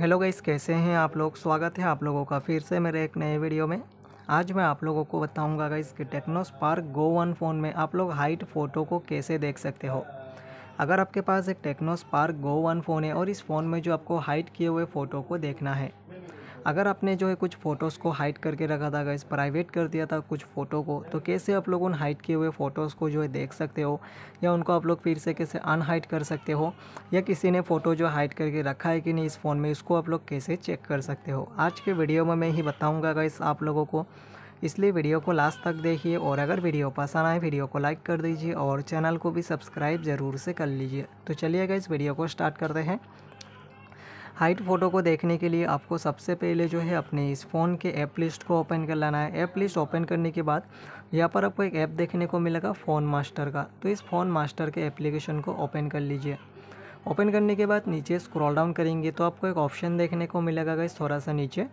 Hello guys कैसे हैं आप लोग स्वागत है आप लोगों का फिर से मेरे एक नए वीडियो में आज मैं आप लोगों को बताऊंगा गाइस कि Tecno Spark Go one phone में आप लोग हाइट फ़ोटो को कैसे देख सकते हो अगर आपके पास एक Tecno Spark Go one phone है और इस फ़ोन में जो आपको हाइट किए हुए फ़ोटो को देखना है अगर आपने जो है कुछ फ़ोटोज़ को हाइड करके रखा था गाइज़ प्राइवेट कर दिया था कुछ फ़ोटो को तो कैसे आप लोग उन हाइड किए हुए फ़ोटोज़ को जो है देख सकते हो या उनको आप लोग फिर से कैसे अनहाइड कर सकते हो या किसी ने फ़ोटो जो हाइड करके रखा है कि नहीं इस फ़ोन में इसको आप लोग कैसे चेक कर सकते हो आज के वीडियो में मैं ही बताऊँगा गाइस आप लोगों को इसलिए वीडियो को लास्ट तक देखिए और अगर वीडियो पसंद आए वीडियो को लाइक कर दीजिए और चैनल को भी सब्सक्राइब ज़रूर से कर लीजिए तो चलिए इस वीडियो को स्टार्ट करते हैं हाइट फ़ोटो को देखने के लिए आपको सबसे पहले जो है अपने इस फ़ोन के ऐप लिस्ट को ओपन कर लेना है ऐप लिस्ट ओपन करने के बाद यहाँ पर आपको एक ऐप देखने को मिलेगा फ़ोन मास्टर का तो इस फ़ोन मास्टर के एप्लीकेशन को ओपन कर लीजिए ओपन करने के बाद नीचे स्क्रॉल डाउन करेंगे तो आपको एक ऑप्शन देखने को मिलेगा इस थोड़ा सा नीचे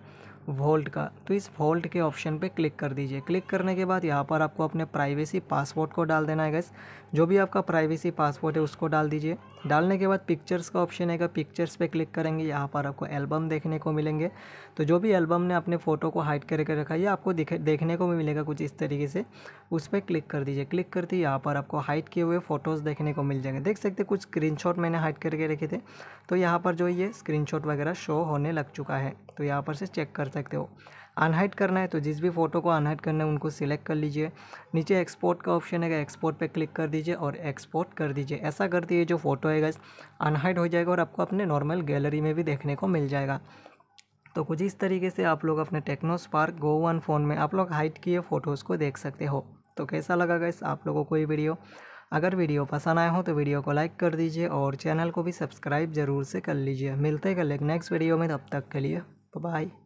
वोल्ट का तो इस वोल्ट के ऑप्शन पे क्लिक कर दीजिए क्लिक करने के बाद यहाँ पर आपको अपने प्राइवेसी पासवर्ड को डाल देना है गैस जो भी आपका प्राइवेसी पासवर्ड है उसको डाल दीजिए डालने के बाद पिक्चर्स का ऑप्शन है पिक्चर्स पे क्लिक करेंगे यहाँ पर आपको एल्बम देखने को मिलेंगे तो जो भी एल्बम ने अपने फ़ोटो को हाइड करके रखा है आपको देखने को भी मिलेगा कुछ इस तरीके से उस पर क्लिक कर दीजिए क्लिक करते ही यहाँ पर आपको हाइड किए हुए फ़ोटोज़ देखने को मिल जाएंगे देख सकते कुछ स्क्रीन मैंने हाइड करके रखे थे तो यहाँ पर जो ये स्क्रीन वगैरह शो होने लग चुका है तो यहाँ पर से चेक कर सकते हो अनहाइट करना है तो जिस भी फ़ोटो को अनहाइट करना है उनको सिलेक्ट कर लीजिए नीचे एक्सपोर्ट का ऑप्शन है एक्सपोर्ट पे क्लिक कर दीजिए और एक्सपोर्ट कर दीजिए ऐसा करते ये जो फ़ोटो है गैस अनहाइट हो जाएगा और आपको अपने नॉर्मल गैलरी में भी देखने को मिल जाएगा तो कुछ इस तरीके से आप लोग अपने Tecno Spark Go one phone में आप लोग हाइट किए फ़ोटोज़ को देख सकते हो तो कैसा लगा गैस आप लोगों को ये वीडियो अगर वीडियो पसंद आया हो तो वीडियो को लाइक कर दीजिए और चैनल को भी सब्सक्राइब जरूर से कर लीजिए मिलते हैं कल एक नेक्स्ट वीडियो में तब तक के लिए Bye bye.